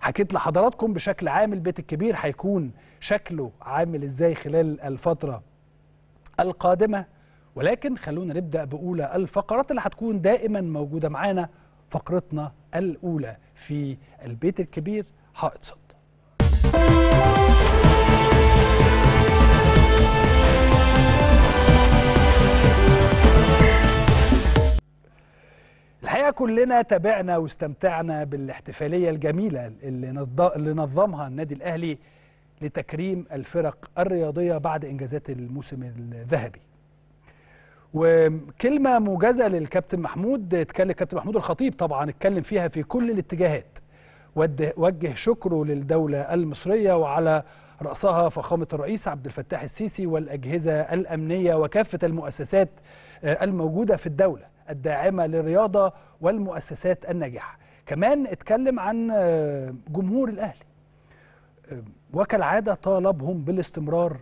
حكيت لحضراتكم بشكل عام البيت الكبير هيكون شكله عامل ازاي خلال الفترة القادمة ولكن خلونا نبدأ بأولى الفقرات اللي هتكون دائما موجودة معانا فقرتنا الأولى في البيت الكبير حائط كلنا تابعنا واستمتعنا بالاحتفالية الجميلة اللي نظمها النادي الأهلي لتكريم الفرق الرياضية بعد إنجازات الموسم الذهبي وكلمة موجزة للكابتن محمود اتكلم كابتن محمود الخطيب طبعا اتكلم فيها في كل الاتجاهات وجه شكره للدولة المصرية وعلى رأسها فخامة الرئيس عبد الفتاح السيسي والأجهزة الأمنية وكافة المؤسسات آه، الموجودة في الدولة الداعمة للرياضة والمؤسسات الناجحة كمان اتكلم عن آه، جمهور الأهلي آه، وكالعادة طالبهم بالاستمرار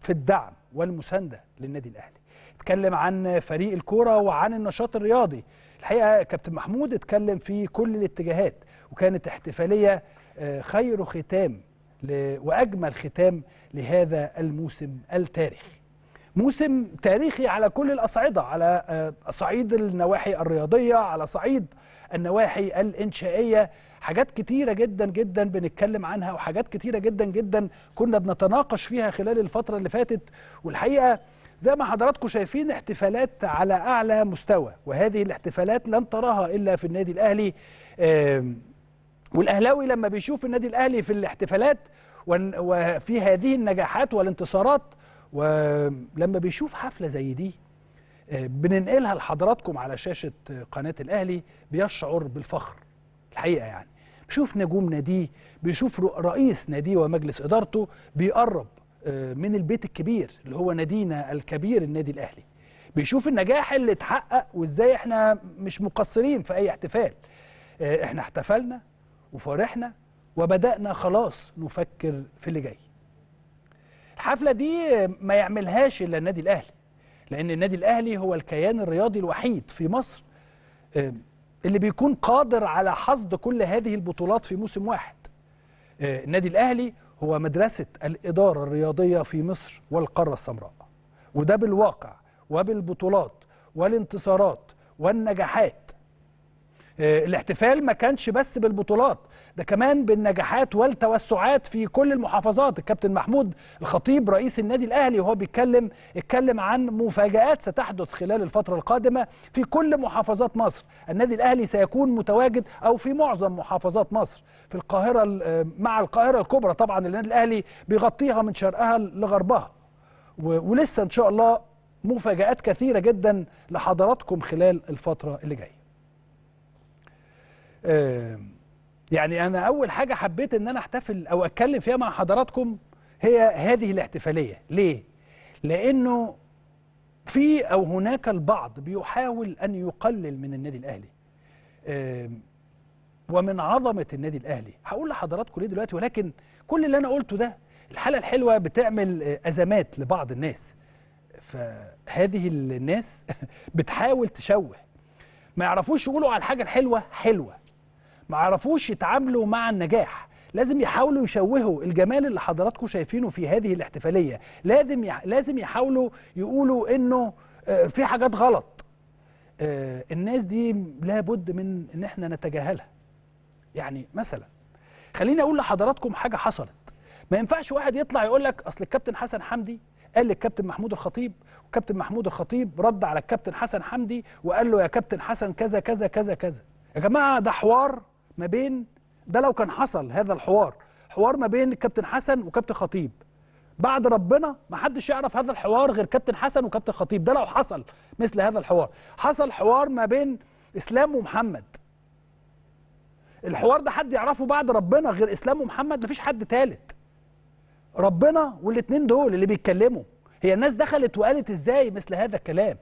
في الدعم والمساندة للنادي الأهلي اتكلم عن فريق الكورة وعن النشاط الرياضي الحقيقة كابتن محمود اتكلم في كل الاتجاهات وكانت احتفالية آه، خير ختام وأجمل ختام لهذا الموسم التاريخي موسم تاريخي على كل الأصعدة على آه، صعيد النواحي الرياضية على صعيد النواحي الإنشائية حاجات كتيرة جدا جدا بنتكلم عنها وحاجات كتيرة جدا جدا كنا بنتناقش فيها خلال الفترة اللي فاتت والحقيقة زي ما حضراتكم شايفين احتفالات على أعلى مستوى وهذه الاحتفالات لن تراها إلا في النادي الأهلي والأهلاوي لما بيشوف النادي الأهلي في الاحتفالات وفي هذه النجاحات والانتصارات ولما بيشوف حفله زي دي آه، بننقلها لحضراتكم على شاشه آه، قناه الاهلي بيشعر بالفخر الحقيقه يعني بيشوف نجوم ناديه بيشوف رئيس ناديه ومجلس ادارته بيقرب آه، من البيت الكبير اللي هو نادينا الكبير النادي الاهلي بيشوف النجاح اللي اتحقق وازاي احنا مش مقصرين في اي احتفال احنا احتفلنا وفرحنا وبدانا خلاص نفكر في اللي جاي الحفله دي ما يعملهاش الا النادي الاهلي لان النادي الاهلي هو الكيان الرياضي الوحيد في مصر اللي بيكون قادر على حصد كل هذه البطولات في موسم واحد آه، النادي الاهلي هو مدرسه الاداره الرياضيه في مصر والقاره السمراء وده بالواقع وبالبطولات والانتصارات والنجاحات آه، الاحتفال ما كانش بس بالبطولات ده كمان بالنجاحات والتوسعات في كل المحافظات الكابتن محمود الخطيب رئيس النادي الاهلي وهو بيتكلم اتكلم عن مفاجات ستحدث خلال الفتره القادمه في كل محافظات مصر النادي الاهلي سيكون متواجد او في معظم محافظات مصر في القاهره آه، مع القاهره الكبرى طبعا النادي الاهلي بيغطيها من شرقها لغربها ولسه ان شاء الله مفاجات كثيره جدا لحضراتكم خلال الفتره اللي جايه آه، يعني انا اول حاجه حبيت ان انا احتفل او اتكلم فيها مع حضراتكم هي هذه الاحتفاليه ليه لانه في او هناك البعض بيحاول ان يقلل من النادي الاهلي آه، ومن عظمه النادي الاهلي هقول لحضراتكم ليه دلوقتي ولكن كل اللي انا قلته ده الحاله الحلوه بتعمل آه، ازمات لبعض الناس فهذه الناس بتحاول تشوه ما يعرفوش يقولوا على الحاجه الحلوه حلوه ما عرفوش يتعاملوا مع النجاح لازم يحاولوا يشوهوا الجمال اللي حضراتكم شايفينه في هذه الاحتفاليه لازم لازم يحاولوا يقولوا انه آه، في حاجات غلط آه، الناس دي لابد من ان احنا نتجاهلها يعني مثلا خليني اقول لحضراتكم حاجه حصلت ما ينفعش واحد يطلع يقول لك اصل الكابتن حسن حمدي قال للكابتن محمود الخطيب والكابتن محمود الخطيب رد على الكابتن حسن حمدي وقال له يا كابتن حسن كذا كذا كذا كذا يا جماعه ده حوار ما بين ده لو كان حصل هذا الحوار حوار ما بين الكابتن حسن وكابتن خطيب بعد ربنا ما حدش يعرف هذا الحوار غير كابتن حسن وكابتن خطيب ده لو حصل مثل هذا الحوار حصل حوار ما بين اسلام ومحمد الحوار ده حد يعرفه بعد ربنا غير اسلام ومحمد مفيش حد تالت ربنا والاتنين دول اللي بيتكلموا هي الناس دخلت وقالت ازاي مثل هذا الكلام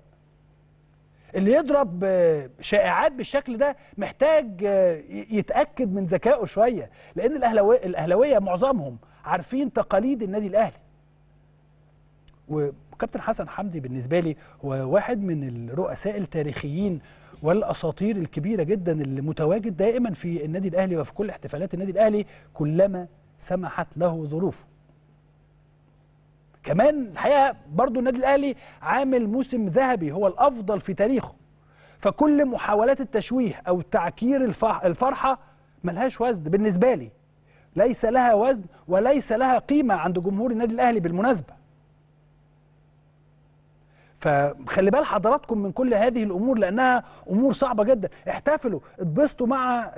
اللي يضرب آه، شائعات بالشكل ده محتاج آه، يتاكد من ذكائه شويه لان الاهلاويه الاهلاويه معظمهم عارفين تقاليد النادي الاهلي وكابتن حسن حمدي بالنسبه لي هو واحد من الرؤساء التاريخيين والاساطير الكبيره جدا اللي متواجد دائما في النادي الاهلي وفي كل احتفالات النادي الاهلي كلما سمحت له ظروفه كمان الحقيقه برضو النادي الاهلي عامل موسم ذهبي هو الافضل في تاريخه فكل محاولات التشويه او تعكير الفرحه ملهاش وزن بالنسبه لي ليس لها وزن وليس لها قيمه عند جمهور النادي الاهلي بالمناسبه فخلي بال حضراتكم من كل هذه الامور لانها امور صعبه جدا احتفلوا اتبسطوا مع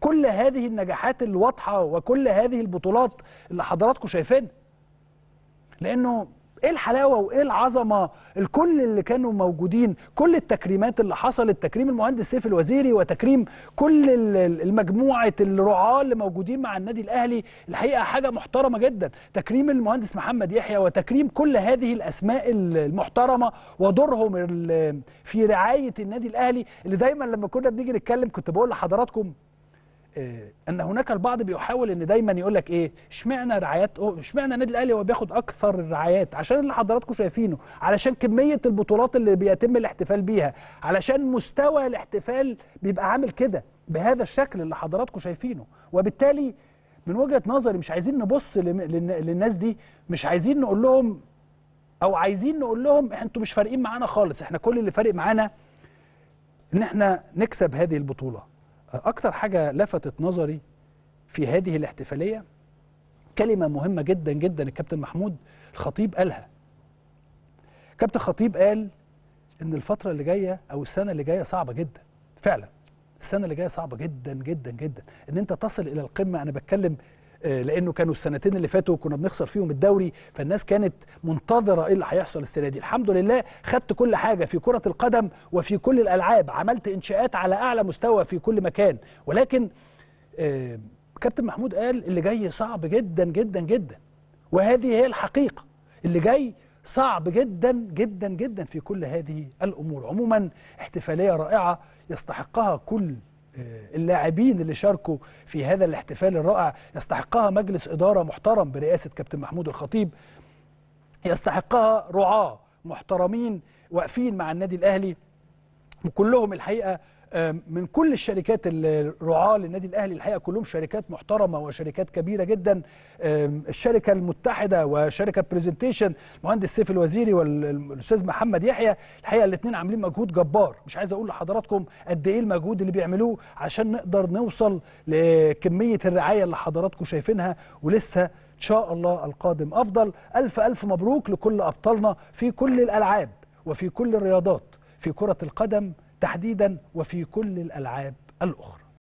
كل هذه النجاحات الواضحه وكل هذه البطولات اللي حضراتكم شايفينها لانه ايه الحلاوه وايه العظمه الكل اللي كانوا موجودين كل التكريمات اللي حصلت تكريم المهندس سيف الوزيري وتكريم كل المجموعه الرعاه اللي موجودين مع النادي الاهلي الحقيقه حاجه محترمه جدا تكريم المهندس محمد يحيى وتكريم كل هذه الاسماء المحترمه ودورهم في رعايه النادي الاهلي اللي دايما لما كنا بنيجي نتكلم كنت بقول لحضراتكم آه، ان هناك البعض بيحاول ان دايما يقول لك ايه اشمعنى رعايات اشمعنى النادي الاهلي هو بياخد اكثر الرعايات عشان اللي حضراتكم شايفينه علشان كميه البطولات اللي بيتم الاحتفال بيها علشان مستوى الاحتفال بيبقى عامل كده بهذا الشكل اللي حضراتكم شايفينه وبالتالي من وجهه نظري مش عايزين نبص للناس دي مش عايزين نقول لهم او عايزين نقول لهم انتوا مش فارقين معانا خالص احنا كل اللي فارق معانا ان احنا نكسب هذه البطوله أكتر حاجة لفتت نظري في هذه الاحتفالية كلمة مهمة جدا جدا الكابتن محمود الخطيب قالها كابتن خطيب قال إن الفترة اللي جاية أو السنة اللي جاية صعبة جدا فعلا السنة اللي جاية صعبة جدا جدا جدا إن أنت تصل إلى القمة أنا بتكلم آه، لانه كانوا السنتين اللي فاتوا كنا بنخسر فيهم الدوري فالناس كانت منتظره ايه اللي هيحصل السنه دي الحمد لله خدت كل حاجه في كره القدم وفي كل الالعاب عملت انشاءات على اعلى مستوى في كل مكان ولكن آه، كابتن محمود قال اللي جاي صعب جدا جدا جدا وهذه هي الحقيقه اللي جاي صعب جدا جدا جدا في كل هذه الامور عموما احتفاليه رائعه يستحقها كل آه، اللاعبين اللي شاركوا في هذا الاحتفال الرائع يستحقها مجلس إدارة محترم برئاسة كابتن محمود الخطيب يستحقها رعاة محترمين واقفين مع النادي الأهلي وكلهم الحقيقة من كل الشركات الرعاه للنادي الاهلي الحقيقه كلهم شركات محترمه وشركات كبيره جدا الشركه المتحده وشركه برزنتيشن المهندس سيف الوزيري والاستاذ محمد يحيى الحقيقه الاثنين عاملين مجهود جبار مش عايز اقول لحضراتكم قد ايه المجهود اللي بيعملوه عشان نقدر نوصل لكميه الرعايه اللي حضراتكم شايفينها ولسه ان شاء الله القادم افضل الف الف مبروك لكل ابطالنا في كل الالعاب وفي كل الرياضات في كره القدم تحديدا وفي كل الألعاب الأخرى